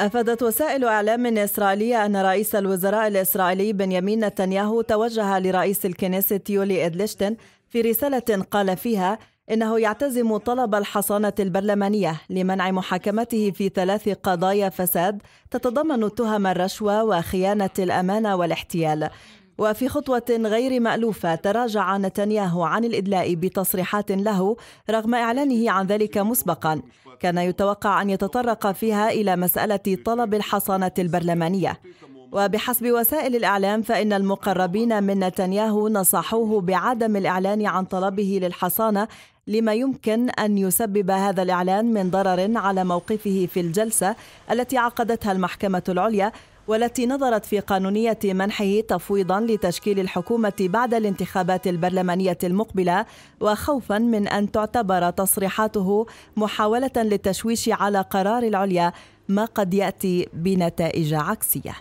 أفادت وسائل إعلام إسرائيلية أن رئيس الوزراء الإسرائيلي بنيامين نتنياهو توجه لرئيس الكنيسة يولي إدلشتن في رسالة قال فيها إنه يعتزم طلب الحصانة البرلمانية لمنع محاكمته في ثلاث قضايا فساد تتضمن تهم الرشوة وخيانة الأمانة والاحتيال وفي خطوة غير مألوفة تراجع نتنياهو عن الإدلاء بتصريحات له رغم إعلانه عن ذلك مسبقا كان يتوقع أن يتطرق فيها إلى مسألة طلب الحصانة البرلمانية وبحسب وسائل الإعلام فإن المقربين من نتنياهو نصحوه بعدم الإعلان عن طلبه للحصانة لما يمكن أن يسبب هذا الإعلان من ضرر على موقفه في الجلسة التي عقدتها المحكمة العليا والتي نظرت في قانونية منحه تفويضا لتشكيل الحكومة بعد الانتخابات البرلمانية المقبلة وخوفا من أن تعتبر تصريحاته محاولة للتشويش على قرار العليا ما قد يأتي بنتائج عكسية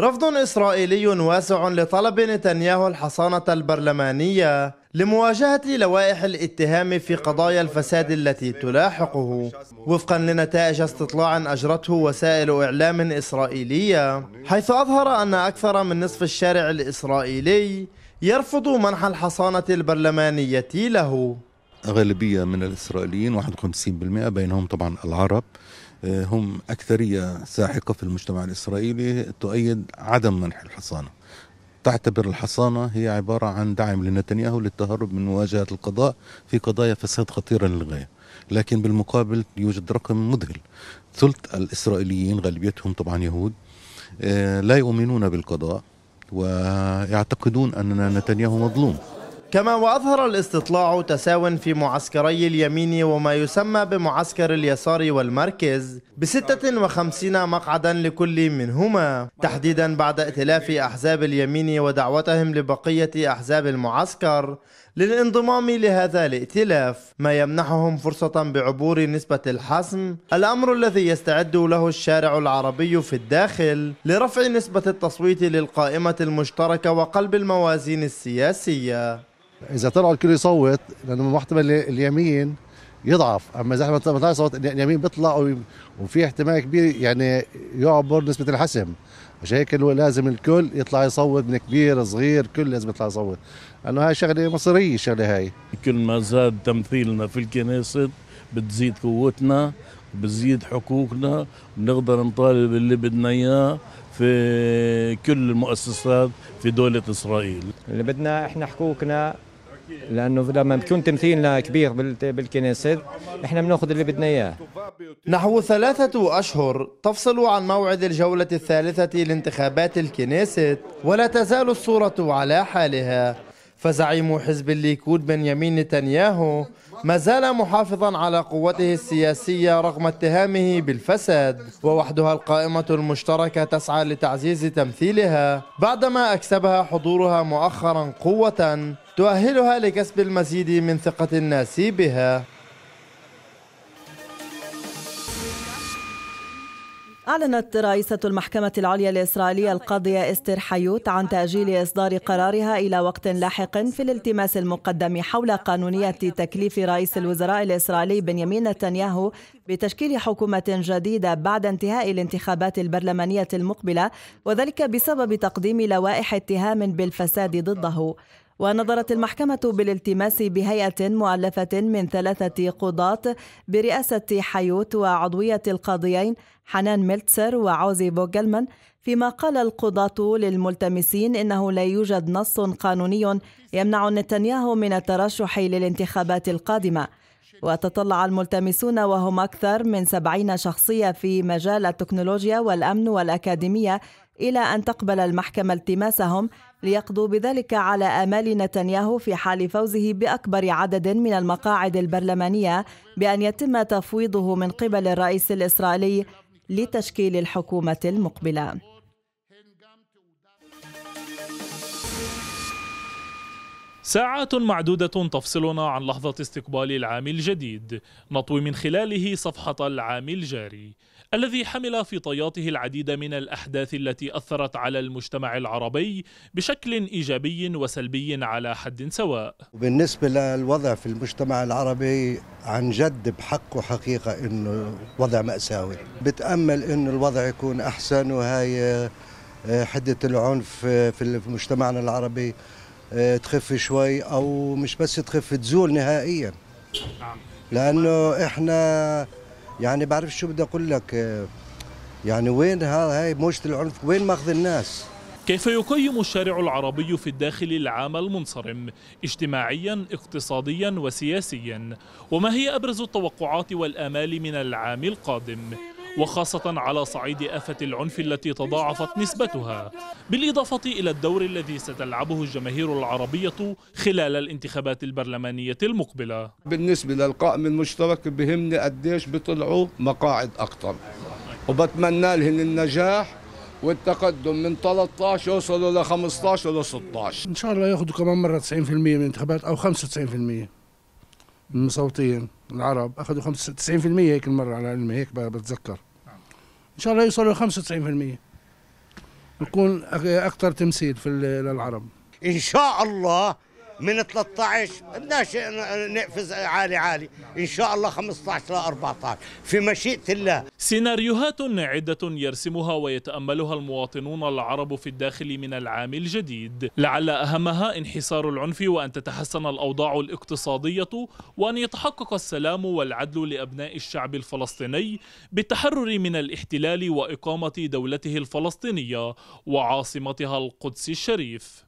رفض إسرائيلي واسع لطلب نتنياهو الحصانة البرلمانية لمواجهة لوائح الاتهام في قضايا الفساد التي تلاحقه وفقا لنتائج استطلاع أجرته وسائل إعلام إسرائيلية حيث أظهر أن أكثر من نصف الشارع الإسرائيلي يرفض منح الحصانة البرلمانية له أغلبية من الإسرائيليين 51% بينهم طبعا العرب آه، هم أكثرية ساحقة في المجتمع الإسرائيلي تؤيد عدم منح الحصانة تعتبر الحصانة هي عبارة عن دعم لنتنياهو للتهرب من مواجهة القضاء في قضايا فساد خطيرة للغاية لكن بالمقابل يوجد رقم مذهل ثلث الإسرائيليين غالبيتهم طبعا يهود آه، لا يؤمنون بالقضاء ويعتقدون أن نتنياهو مظلوم كما وأظهر الاستطلاع تساو في معسكري اليمين وما يسمى بمعسكر اليسار والمركز ب 56 مقعدا لكل منهما تحديدا بعد ائتلاف أحزاب اليمين ودعوتهم لبقية أحزاب المعسكر للانضمام لهذا الائتلاف ما يمنحهم فرصة بعبور نسبة الحسم الأمر الذي يستعد له الشارع العربي في الداخل لرفع نسبة التصويت للقائمة المشتركة وقلب الموازين السياسية اذا طلعوا الكل يصوت لانه محتمل اليمين يضعف اما اذا احنا ما صوت اليمين بيطلع وفي احتمال كبير يعني يعبر نسبه الحسم عشان هيك لازم الكل يطلع يصوت من كبير صغير الكل لازم يطلع يصوت لانه هاي شغله مصريه الشغله هاي كل ما زاد تمثيلنا في الكنيسة بتزيد قوتنا بتزيد حقوقنا بنقدر نطالب اللي بدنا اياه في كل المؤسسات في دولة إسرائيل اللي بدنا إحنا حقوقنا لانه لما بكون تمثيلنا كبير بالكنيسة احنا بناخذ اللي بدنا اياه نحو ثلاثة أشهر تفصل عن موعد الجولة الثالثة لانتخابات الكنيسة ولا تزال الصورة على حالها فزعيم حزب الليكود بنيامين نتنياهو ما زال محافظا على قوته السياسية رغم اتهامه بالفساد ووحدها القائمة المشتركة تسعى لتعزيز تمثيلها بعدما أكسبها حضورها مؤخرا قوة تؤهلها لكسب المزيد من ثقة الناس بها أعلنت رئيسة المحكمة العليا الإسرائيلية القاضية إستر حيوت عن تأجيل إصدار قرارها إلى وقت لاحق في الالتماس المقدم حول قانونية تكليف رئيس الوزراء الإسرائيلي بنيامين نتنياهو بتشكيل حكومة جديدة بعد انتهاء الانتخابات البرلمانية المقبلة وذلك بسبب تقديم لوائح اتهام بالفساد ضده ونظرت المحكمة بالالتماس بهيئة مؤلفة من ثلاثة قضاة برئاسة حيوت وعضوية القاضيين حنان ميلتسر وعوزي بوغلمان فيما قال القضاة للملتمسين إنه لا يوجد نص قانوني يمنع نتنياهو من الترشح للانتخابات القادمة وتطلع الملتمسون وهم أكثر من سبعين شخصية في مجال التكنولوجيا والأمن والأكاديمية إلى أن تقبل المحكمة التماسهم ليقضوا بذلك على آمال نتنياهو في حال فوزه بأكبر عدد من المقاعد البرلمانية بأن يتم تفويضه من قبل الرئيس الإسرائيلي لتشكيل الحكومة المقبلة ساعات معدودة تفصلنا عن لحظة استقبال العام الجديد نطوي من خلاله صفحة العام الجاري الذي حمل في طياته العديد من الأحداث التي أثرت على المجتمع العربي بشكل إيجابي وسلبي على حد سواء بالنسبة للوضع في المجتمع العربي عن جد بحقه حقيقة أنه وضع مأساوي بتأمل أنه الوضع يكون أحسن وهي آه، حدة العنف آه، في مجتمعنا العربي آه، تخف شوي او مش بس تخف تزول نهائيا نعم. لانه احنا يعني بعرف شو بدي اقول لك آه، يعني وين هاي موجه العنف وين ماخذ الناس كيف يقيم الشارع العربي في الداخل العام المنصرم اجتماعيا اقتصاديا وسياسيا وما هي ابرز التوقعات والامال من العام القادم وخاصة على صعيد آفة العنف التي تضاعفت نسبتها بالإضافة إلى الدور الذي ستلعبه الجماهير العربية خلال الانتخابات البرلمانية المقبلة بالنسبة للقائم المشترك بهمني قديش بطلعوا مقاعد أكثر وبتمنى لهم النجاح والتقدم من 13 يوصلوا ل 15 ل 16 ان شاء الله ياخذوا كمان مره 90% من الانتخابات او 95% المصوتين العرب اخذوا 95% هيك المره على علمي هيك بتذكر ان شاء الله يوصلوا 95% يكون اكثر تمثيل في للعرب ان شاء الله من 13 بدناش نقفز عالي عالي ان شاء الله 15 ل 14 في مشيئه الله سيناريوهات عده يرسمها ويتاملها المواطنون العرب في الداخل من العام الجديد لعل اهمها انحسار العنف وان تتحسن الاوضاع الاقتصاديه وان يتحقق السلام والعدل لابناء الشعب الفلسطيني بالتحرر من الاحتلال واقامه دولته الفلسطينيه وعاصمتها القدس الشريف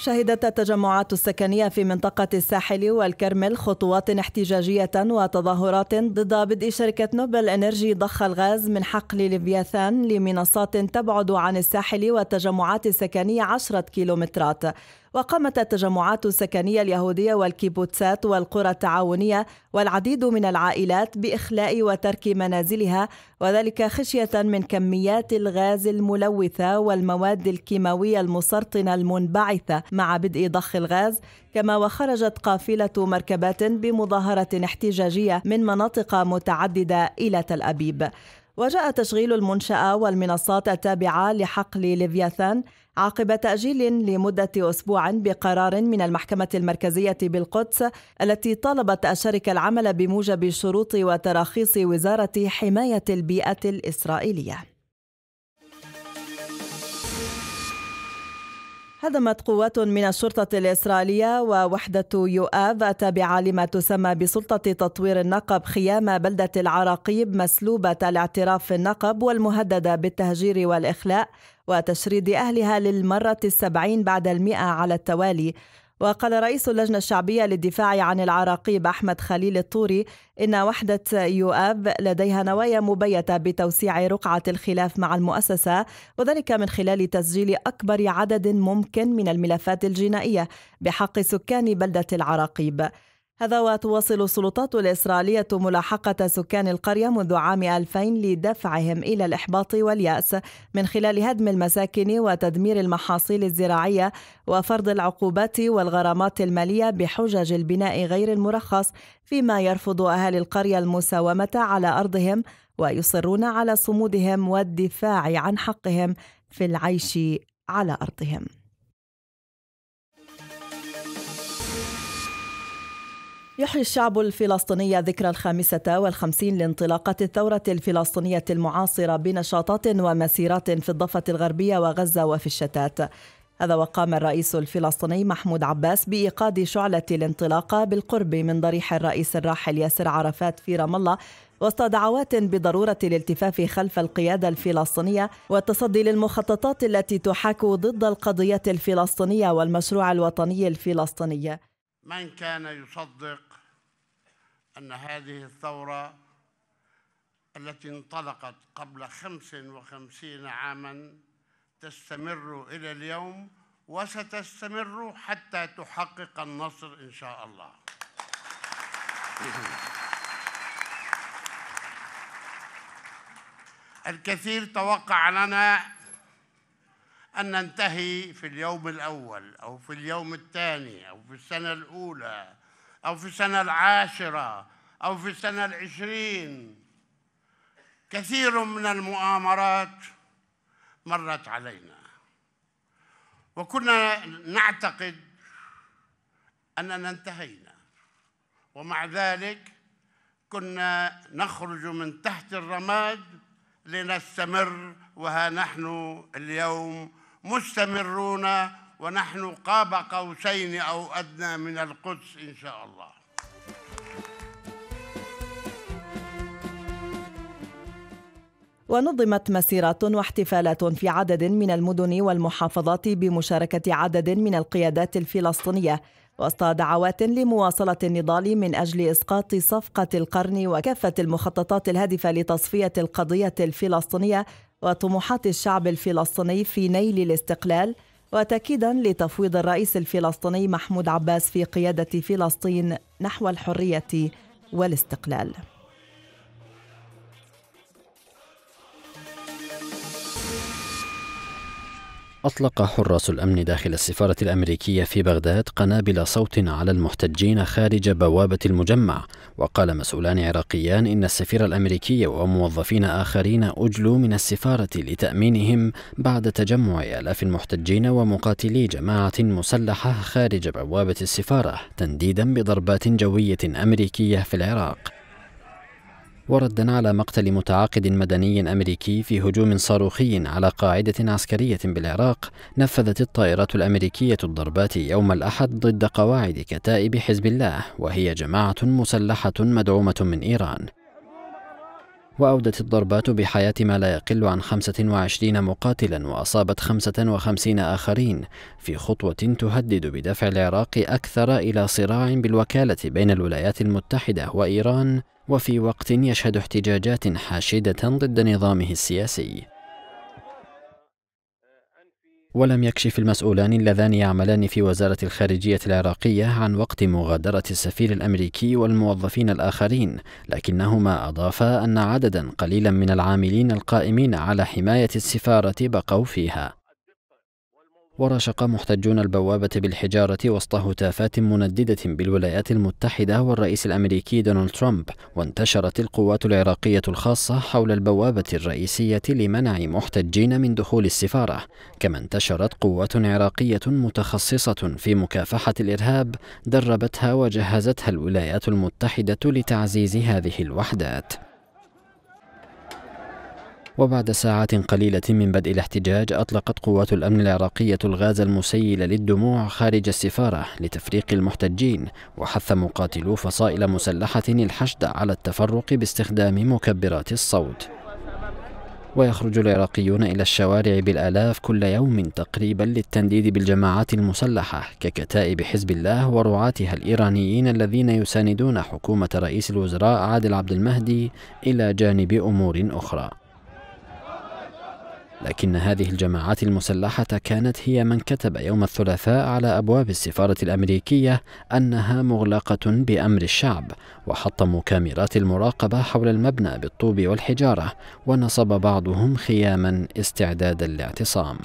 شهدت التجمعات السكنية في منطقة الساحل والكرمل خطوات احتجاجية وتظاهرات ضد بدء شركة نوبل إنرجي ضخ الغاز من حقل ليفياثان لمنصات تبعد عن الساحل والتجمعات السكنية عشرة كيلومترات وقامت التجمعات السكنية اليهودية والكيبوتسات والقرى التعاونية والعديد من العائلات بإخلاء وترك منازلها وذلك خشية من كميات الغاز الملوثة والمواد الكيماوية المسرطنة المنبعثة مع بدء ضخ الغاز كما وخرجت قافلة مركبات بمظاهرة احتجاجية من مناطق متعددة إلى تل أبيب وجاء تشغيل المنشأة والمنصات التابعة لحقل ليفياثان عقب تأجيل لمدة أسبوع بقرار من المحكمة المركزية بالقدس التي طالبت الشركة العمل بموجب شروط وتراخيص وزارة حماية البيئة الإسرائيلية هدمت قوات من الشرطة الإسرائيلية ووحدة يؤاف التابعة لما تسمى بسلطة تطوير النقب خيام بلدة العراقيب مسلوبة الاعتراف في النقب والمهددة بالتهجير والإخلاء وتشريد أهلها للمرة السبعين بعد المئة على التوالي وقال رئيس اللجنة الشعبية للدفاع عن العراقيب أحمد خليل الطوري إن وحدة يؤاب لديها نوايا مبيتة بتوسيع رقعة الخلاف مع المؤسسة وذلك من خلال تسجيل أكبر عدد ممكن من الملفات الجنائية بحق سكان بلدة العراقيب هذا وتواصل السلطات الإسرائيلية ملاحقة سكان القرية منذ عام 2000 لدفعهم إلى الإحباط واليأس من خلال هدم المساكن وتدمير المحاصيل الزراعية وفرض العقوبات والغرامات المالية بحجج البناء غير المرخص فيما يرفض أهالي القرية المساومة على أرضهم ويصرون على صمودهم والدفاع عن حقهم في العيش على أرضهم يحيي الشعب الفلسطيني ذكرى الخامسة والخمسين لانطلاقات الثورة الفلسطينية المعاصرة بنشاطات ومسيرات في الضفة الغربية وغزة وفي الشتات هذا وقام الرئيس الفلسطيني محمود عباس بإيقاد شعلة الانطلاقة بالقرب من ضريح الرئيس الراحل ياسر عرفات في رام الله وسط دعوات بضرورة الالتفاف خلف القيادة الفلسطينية والتصدي للمخططات التي تحاك ضد القضية الفلسطينية والمشروع الوطني الفلسطيني من كان يصدق أن هذه الثورة التي انطلقت قبل خمس وخمسين عاماً تستمر إلى اليوم وستستمر حتى تحقق النصر إن شاء الله الكثير توقع لنا أن ننتهي في اليوم الأول أو في اليوم الثاني أو في السنة الأولى أو في السنة العاشرة أو في السنة العشرين كثير من المؤامرات مرت علينا وكنا نعتقد أننا انتهينا ومع ذلك كنا نخرج من تحت الرماد لنستمر وها نحن اليوم مستمرون ونحن قاب قوسين أو أدنى من القدس إن شاء الله ونظمت مسيرات واحتفالات في عدد من المدن والمحافظات بمشاركة عدد من القيادات الفلسطينية وسط دعوات لمواصلة النضال من أجل إسقاط صفقة القرن وكافة المخططات الهادفة لتصفية القضية الفلسطينية وطموحات الشعب الفلسطيني في نيل الاستقلال وتأكيدا لتفويض الرئيس الفلسطيني محمود عباس في قيادة فلسطين نحو الحرية والاستقلال أطلق حراس الأمن داخل السفارة الأمريكية في بغداد قنابل صوت على المحتجين خارج بوابة المجمع وقال مسؤولان عراقيان إن السفير الأمريكي وموظفين آخرين أجلوا من السفارة لتأمينهم بعد تجمع آلاف المحتجين ومقاتلي جماعة مسلحة خارج بوابة السفارة تنديدا بضربات جوية أمريكية في العراق وردا على مقتل متعاقد مدني أمريكي في هجوم صاروخي على قاعدة عسكرية بالعراق نفذت الطائرات الأمريكية الضربات يوم الأحد ضد قواعد كتائب حزب الله وهي جماعة مسلحة مدعومة من إيران وأودت الضربات بحياة ما لا يقل عن 25 مقاتلا وأصابت 55 آخرين في خطوة تهدد بدفع العراق أكثر إلى صراع بالوكالة بين الولايات المتحدة وإيران وفي وقت يشهد احتجاجات حاشدة ضد نظامه السياسي ولم يكشف المسؤولان اللذان يعملان في وزارة الخارجية العراقية عن وقت مغادرة السفير الأمريكي والموظفين الآخرين، لكنهما أضافا أن عددا قليلا من العاملين القائمين على حماية السفارة بقوا فيها. ورشق محتجون البوابة بالحجارة وسط هتافات منددة بالولايات المتحدة والرئيس الأمريكي دونالد ترامب وانتشرت القوات العراقية الخاصة حول البوابة الرئيسية لمنع محتجين من دخول السفارة كما انتشرت قوات عراقية متخصصة في مكافحة الإرهاب دربتها وجهزتها الولايات المتحدة لتعزيز هذه الوحدات وبعد ساعات قليلة من بدء الاحتجاج أطلقت قوات الأمن العراقية الغاز المسيل للدموع خارج السفارة لتفريق المحتجين وحث مقاتلو فصائل مسلحة الحشد على التفرق باستخدام مكبرات الصوت ويخرج العراقيون إلى الشوارع بالآلاف كل يوم تقريبا للتنديد بالجماعات المسلحة ككتائب حزب الله ورعاتها الإيرانيين الذين يساندون حكومة رئيس الوزراء عادل عبد المهدي إلى جانب أمور أخرى لكن هذه الجماعات المسلحة كانت هي من كتب يوم الثلاثاء على أبواب السفارة الأمريكية أنها مغلقة بأمر الشعب وحطموا كاميرات المراقبة حول المبنى بالطوب والحجارة ونصب بعضهم خياما استعدادا لاعتصام